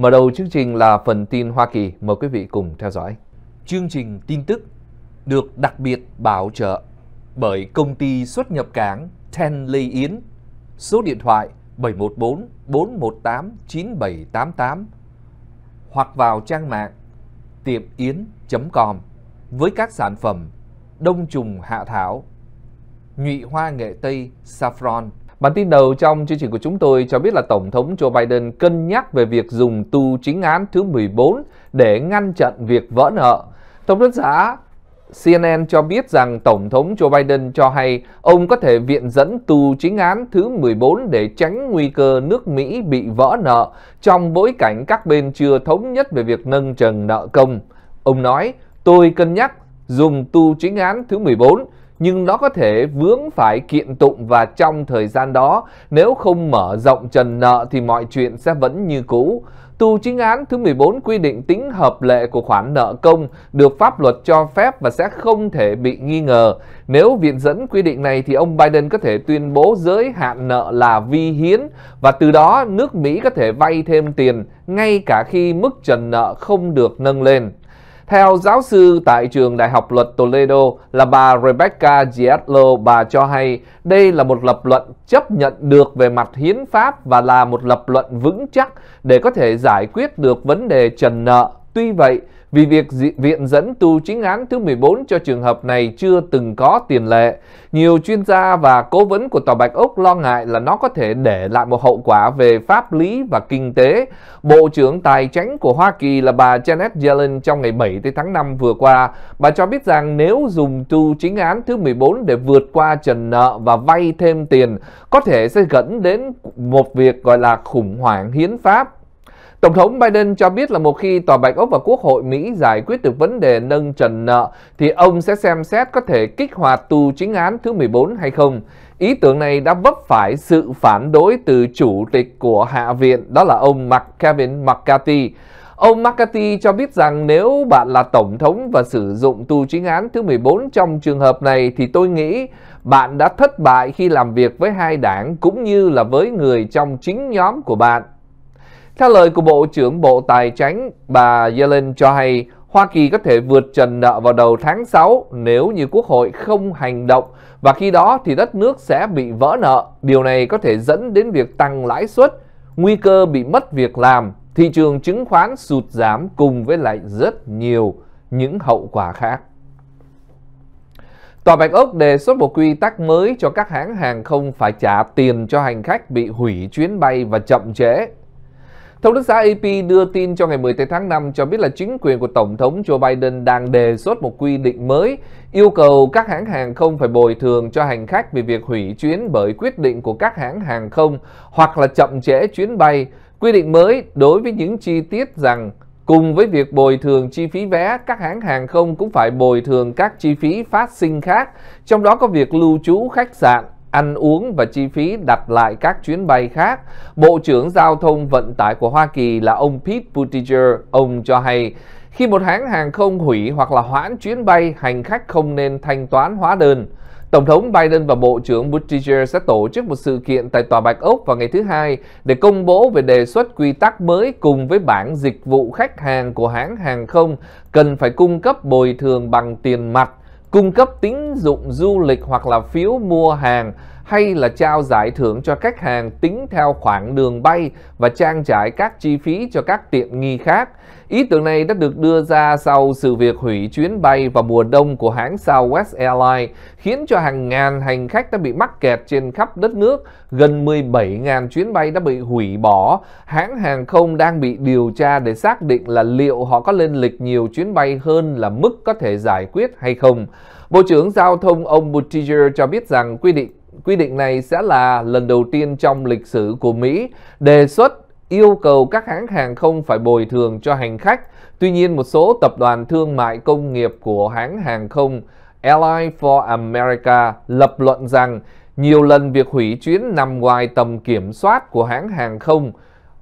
Mở đầu chương trình là phần tin Hoa Kỳ. Mời quý vị cùng theo dõi. Chương trình tin tức được đặc biệt bảo trợ bởi công ty xuất nhập cảng Ten Lê Yến. Số điện thoại 714 418 9788 hoặc vào trang mạng tiệm com với các sản phẩm đông trùng hạ thảo, nhụy hoa nghệ tây saffron, Bản tin đầu trong chương trình của chúng tôi cho biết là Tổng thống Joe Biden cân nhắc về việc dùng tu chính án thứ 14 để ngăn chặn việc vỡ nợ. Tổng thống xã CNN cho biết rằng Tổng thống Joe Biden cho hay ông có thể viện dẫn Tu chính án thứ 14 để tránh nguy cơ nước Mỹ bị vỡ nợ trong bối cảnh các bên chưa thống nhất về việc nâng trần nợ công. Ông nói, tôi cân nhắc dùng tu chính án thứ 14 nhưng nó có thể vướng phải kiện tụng và trong thời gian đó, nếu không mở rộng trần nợ thì mọi chuyện sẽ vẫn như cũ. Tù chính án thứ 14 quy định tính hợp lệ của khoản nợ công được pháp luật cho phép và sẽ không thể bị nghi ngờ. Nếu viện dẫn quy định này thì ông Biden có thể tuyên bố giới hạn nợ là vi hiến và từ đó nước Mỹ có thể vay thêm tiền ngay cả khi mức trần nợ không được nâng lên. Theo giáo sư tại trường Đại học Luật Toledo là bà Rebecca Giatlo, bà cho hay đây là một lập luận chấp nhận được về mặt hiến pháp và là một lập luận vững chắc để có thể giải quyết được vấn đề trần nợ Tuy vậy, vì việc viện dẫn tu chính án thứ 14 cho trường hợp này chưa từng có tiền lệ, nhiều chuyên gia và cố vấn của Tòa Bạch Ốc lo ngại là nó có thể để lại một hậu quả về pháp lý và kinh tế. Bộ trưởng Tài chính của Hoa Kỳ là bà Janet Yellen trong ngày 7 tháng 5 vừa qua, bà cho biết rằng nếu dùng tu chính án thứ 14 để vượt qua trần nợ và vay thêm tiền, có thể sẽ dẫn đến một việc gọi là khủng hoảng hiến pháp Tổng thống Biden cho biết là một khi Tòa Bạch Ốc và Quốc hội Mỹ giải quyết được vấn đề nâng trần nợ thì ông sẽ xem xét có thể kích hoạt tù chính án thứ 14 hay không. Ý tưởng này đã vấp phải sự phản đối từ chủ tịch của Hạ viện, đó là ông Mark Kevin McCarthy. Ông McCarthy cho biết rằng nếu bạn là tổng thống và sử dụng tù chính án thứ 14 trong trường hợp này thì tôi nghĩ bạn đã thất bại khi làm việc với hai đảng cũng như là với người trong chính nhóm của bạn. Theo lời của Bộ trưởng Bộ Tài chính, bà Yellen cho hay Hoa Kỳ có thể vượt trần nợ vào đầu tháng 6 nếu như Quốc hội không hành động và khi đó thì đất nước sẽ bị vỡ nợ. Điều này có thể dẫn đến việc tăng lãi suất, nguy cơ bị mất việc làm, thị trường chứng khoán sụt giảm cùng với lại rất nhiều những hậu quả khác. Tòa Bạch Ốc đề xuất một quy tắc mới cho các hãng hàng không phải trả tiền cho hành khách bị hủy chuyến bay và chậm trễ Thông tấn xã AP đưa tin cho ngày 10 tháng 5 cho biết là chính quyền của Tổng thống Joe Biden đang đề xuất một quy định mới yêu cầu các hãng hàng không phải bồi thường cho hành khách vì việc hủy chuyến bởi quyết định của các hãng hàng không hoặc là chậm trễ chuyến bay. Quy định mới đối với những chi tiết rằng cùng với việc bồi thường chi phí vé, các hãng hàng không cũng phải bồi thường các chi phí phát sinh khác, trong đó có việc lưu trú khách sạn, ăn uống và chi phí đặt lại các chuyến bay khác. Bộ trưởng Giao thông Vận tải của Hoa Kỳ là ông Pete Buttigieg, ông cho hay khi một hãng hàng không hủy hoặc là hoãn chuyến bay, hành khách không nên thanh toán hóa đơn. Tổng thống Biden và Bộ trưởng Buttigieg sẽ tổ chức một sự kiện tại Tòa Bạch Ốc vào ngày thứ Hai để công bố về đề xuất quy tắc mới cùng với bản dịch vụ khách hàng của hãng hàng không cần phải cung cấp bồi thường bằng tiền mặt cung cấp tín dụng du lịch hoặc là phiếu mua hàng hay là trao giải thưởng cho khách hàng tính theo khoảng đường bay và trang trải các chi phí cho các tiện nghi khác. Ý tưởng này đã được đưa ra sau sự việc hủy chuyến bay vào mùa đông của hãng Southwest Airlines, khiến cho hàng ngàn hành khách đã bị mắc kẹt trên khắp đất nước, gần 17.000 chuyến bay đã bị hủy bỏ. Hãng hàng không đang bị điều tra để xác định là liệu họ có lên lịch nhiều chuyến bay hơn là mức có thể giải quyết hay không. Bộ trưởng Giao thông ông Buttigieg cho biết rằng quy định quy định này sẽ là lần đầu tiên trong lịch sử của Mỹ đề xuất yêu cầu các hãng hàng không phải bồi thường cho hành khách. Tuy nhiên, một số tập đoàn thương mại công nghiệp của hãng hàng không Airlines for America lập luận rằng nhiều lần việc hủy chuyến nằm ngoài tầm kiểm soát của hãng hàng không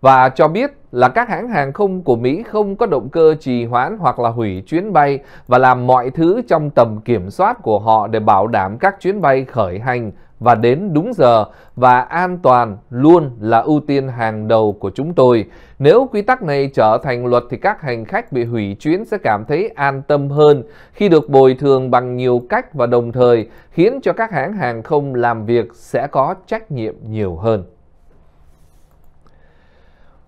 và cho biết là các hãng hàng không của Mỹ không có động cơ trì hoãn hoặc là hủy chuyến bay và làm mọi thứ trong tầm kiểm soát của họ để bảo đảm các chuyến bay khởi hành và đến đúng giờ và an toàn luôn là ưu tiên hàng đầu của chúng tôi. Nếu quy tắc này trở thành luật thì các hành khách bị hủy chuyến sẽ cảm thấy an tâm hơn khi được bồi thường bằng nhiều cách và đồng thời khiến cho các hãng hàng không làm việc sẽ có trách nhiệm nhiều hơn.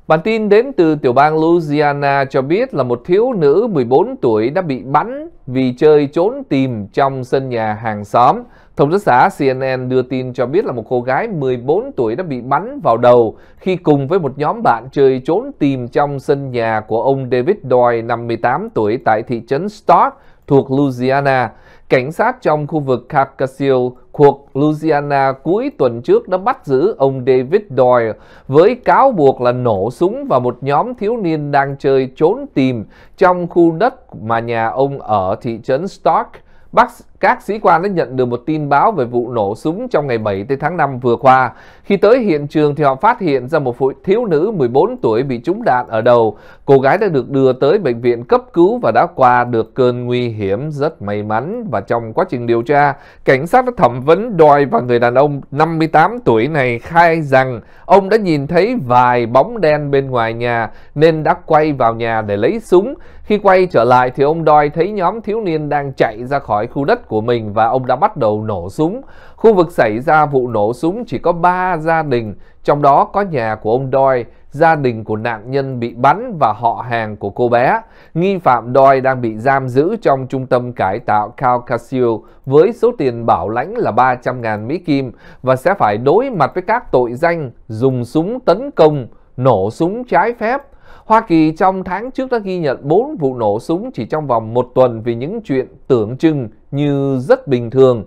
Bản tin đến từ tiểu bang Louisiana cho biết là một thiếu nữ 14 tuổi đã bị bắn vì chơi trốn tìm trong sân nhà hàng xóm. Thông tấn xã CNN đưa tin cho biết là một cô gái 14 tuổi đã bị bắn vào đầu khi cùng với một nhóm bạn chơi trốn tìm trong sân nhà của ông David Doyle, 58 tuổi, tại thị trấn Stark thuộc Louisiana. Cảnh sát trong khu vực Carcassonne cuộc Louisiana cuối tuần trước đã bắt giữ ông David Doyle với cáo buộc là nổ súng vào một nhóm thiếu niên đang chơi trốn tìm trong khu đất mà nhà ông ở thị trấn Stark. Bắc các sĩ quan đã nhận được một tin báo về vụ nổ súng trong ngày 7 tháng 5 vừa qua. Khi tới hiện trường thì họ phát hiện ra một phụ thiếu nữ 14 tuổi bị trúng đạn ở đầu. Cô gái đã được đưa tới bệnh viện cấp cứu và đã qua được cơn nguy hiểm rất may mắn. Và trong quá trình điều tra, cảnh sát đã thẩm vấn Đòi và người đàn ông 58 tuổi này khai rằng ông đã nhìn thấy vài bóng đen bên ngoài nhà nên đã quay vào nhà để lấy súng. Khi quay trở lại thì ông Đòi thấy nhóm thiếu niên đang chạy ra khỏi khu đất của mình và ông đã bắt đầu nổ súng. Khu vực xảy ra vụ nổ súng chỉ có 3 gia đình, trong đó có nhà của ông Doi, gia đình của nạn nhân bị bắn và họ hàng của cô bé. Nghi phạm Doi đang bị giam giữ trong trung tâm cải tạo Calcasieu với số tiền bảo lãnh là 300.000 Mỹ Kim và sẽ phải đối mặt với các tội danh dùng súng tấn công, nổ súng trái phép, Hoa Kỳ trong tháng trước đã ghi nhận 4 vụ nổ súng chỉ trong vòng một tuần vì những chuyện tưởng chừng như rất bình thường.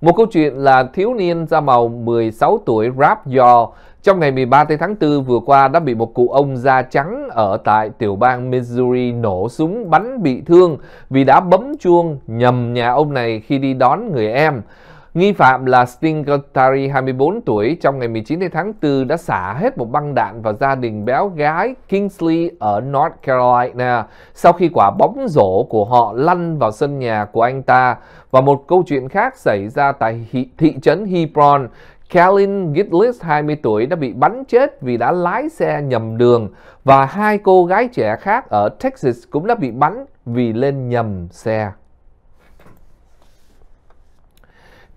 Một câu chuyện là thiếu niên da màu 16 tuổi Rap Yor trong ngày 13 tháng 4 vừa qua đã bị một cụ ông da trắng ở tại tiểu bang Missouri nổ súng bắn bị thương vì đã bấm chuông nhầm nhà ông này khi đi đón người em. Nghi phạm là Stingotari, 24 tuổi, trong ngày 19 tháng 4 đã xả hết một băng đạn vào gia đình béo gái Kingsley ở North Carolina sau khi quả bóng rổ của họ lăn vào sân nhà của anh ta. Và một câu chuyện khác xảy ra tại thị trấn Hebron Kalin Gidlis, 20 tuổi, đã bị bắn chết vì đã lái xe nhầm đường và hai cô gái trẻ khác ở Texas cũng đã bị bắn vì lên nhầm xe.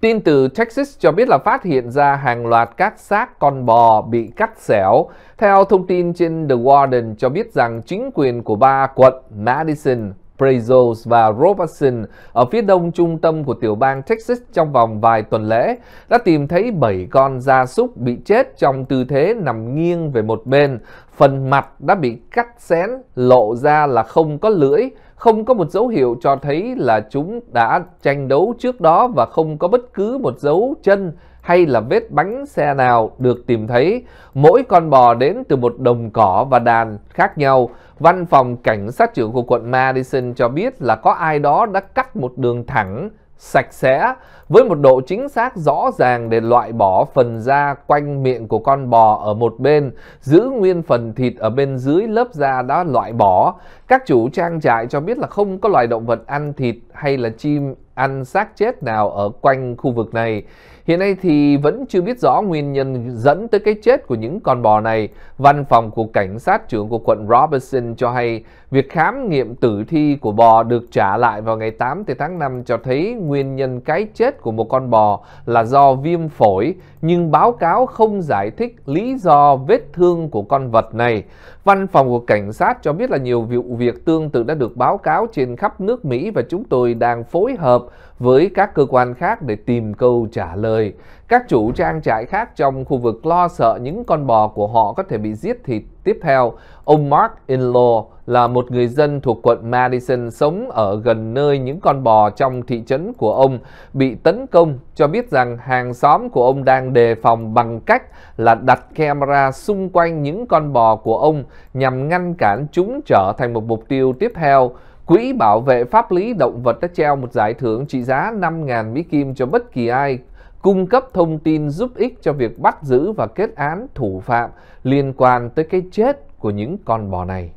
Tin từ Texas cho biết là phát hiện ra hàng loạt các xác con bò bị cắt xẻo. Theo thông tin trên The Warden cho biết rằng chính quyền của ba quận Madison, Brazos và Robertson ở phía đông trung tâm của tiểu bang Texas trong vòng vài tuần lễ đã tìm thấy 7 con gia súc bị chết trong tư thế nằm nghiêng về một bên. Phần mặt đã bị cắt xén, lộ ra là không có lưỡi không có một dấu hiệu cho thấy là chúng đã tranh đấu trước đó và không có bất cứ một dấu chân hay là vết bánh xe nào được tìm thấy. Mỗi con bò đến từ một đồng cỏ và đàn khác nhau. Văn phòng cảnh sát trưởng của quận Madison cho biết là có ai đó đã cắt một đường thẳng sạch sẽ với một độ chính xác rõ ràng để loại bỏ phần da quanh miệng của con bò ở một bên, giữ nguyên phần thịt ở bên dưới lớp da đó loại bỏ. Các chủ trang trại cho biết là không có loài động vật ăn thịt hay là chim ăn xác chết nào ở quanh khu vực này. Hiện nay thì vẫn chưa biết rõ nguyên nhân dẫn tới cái chết của những con bò này. Văn phòng của cảnh sát trưởng của quận Robertson cho hay việc khám nghiệm tử thi của bò được trả lại vào ngày 8 tháng 5 cho thấy nguyên nhân cái chết của một con bò là do viêm phổi, nhưng báo cáo không giải thích lý do vết thương của con vật này. Văn phòng của cảnh sát cho biết là nhiều vụ việc tương tự đã được báo cáo trên khắp nước Mỹ và chúng tôi đang phối hợp với các cơ quan khác để tìm câu trả lời đời. Các chủ trang trại khác trong khu vực lo sợ những con bò của họ có thể bị giết thịt tiếp theo. Ông Mark Inlaw là một người dân thuộc quận Madison sống ở gần nơi những con bò trong thị trấn của ông bị tấn công cho biết rằng hàng xóm của ông đang đề phòng bằng cách là đặt camera xung quanh những con bò của ông nhằm ngăn cản chúng trở thành một mục tiêu tiếp theo. Quỹ bảo vệ pháp lý động vật đã treo một giải thưởng trị giá 5.000 Mỹ Kim cho bất kỳ ai cung cấp thông tin giúp ích cho việc bắt giữ và kết án thủ phạm liên quan tới cái chết của những con bò này.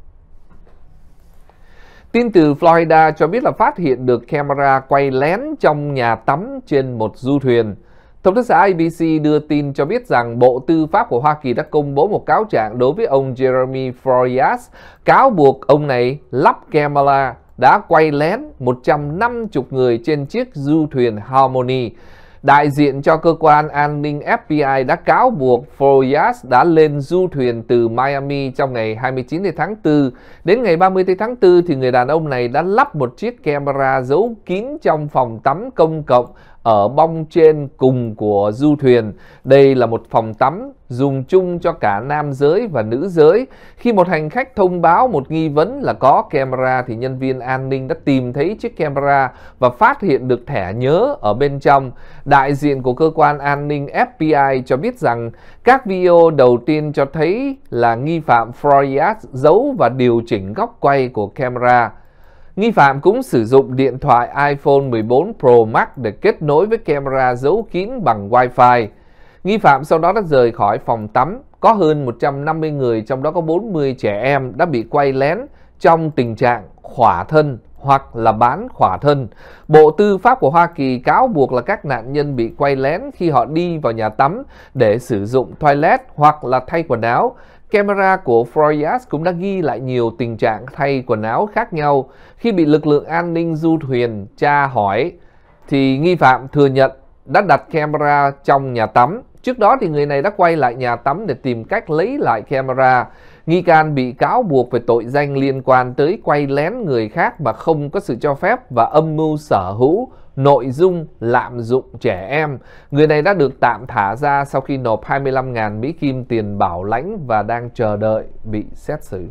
Tin từ Florida cho biết là phát hiện được camera quay lén trong nhà tắm trên một du thuyền. Thông tấn xã ABC đưa tin cho biết rằng Bộ Tư pháp của Hoa Kỳ đã công bố một cáo trạng đối với ông Jeremy Florias, cáo buộc ông này lắp camera đã quay lén 150 người trên chiếc du thuyền Harmony Đại diện cho cơ quan an ninh FBI đã cáo buộc Froyas đã lên du thuyền từ Miami trong ngày 29 tháng 4. Đến ngày 30 tháng 4 thì người đàn ông này đã lắp một chiếc camera giấu kín trong phòng tắm công cộng ở bong trên cùng của du thuyền. Đây là một phòng tắm dùng chung cho cả nam giới và nữ giới. Khi một hành khách thông báo một nghi vấn là có camera thì nhân viên an ninh đã tìm thấy chiếc camera và phát hiện được thẻ nhớ ở bên trong. Đại diện của cơ quan an ninh FBI cho biết rằng các video đầu tiên cho thấy là nghi phạm Florias giấu và điều chỉnh góc quay của camera. Nghi phạm cũng sử dụng điện thoại iPhone 14 Pro Max để kết nối với camera giấu kín bằng Wi-Fi. Nghi phạm sau đó đã rời khỏi phòng tắm. Có hơn 150 người, trong đó có 40 trẻ em đã bị quay lén trong tình trạng khỏa thân hoặc là bán khỏa thân. Bộ Tư pháp của Hoa Kỳ cáo buộc là các nạn nhân bị quay lén khi họ đi vào nhà tắm để sử dụng toilet hoặc là thay quần áo. Camera của Froyas cũng đã ghi lại nhiều tình trạng thay quần áo khác nhau. Khi bị lực lượng an ninh du thuyền tra hỏi, thì nghi phạm thừa nhận đã đặt camera trong nhà tắm. Trước đó thì người này đã quay lại nhà tắm để tìm cách lấy lại camera. Nghi can bị cáo buộc về tội danh liên quan tới quay lén người khác mà không có sự cho phép và âm mưu sở hữu nội dung lạm dụng trẻ em. Người này đã được tạm thả ra sau khi nộp 25.000 Mỹ Kim tiền bảo lãnh và đang chờ đợi bị xét xử.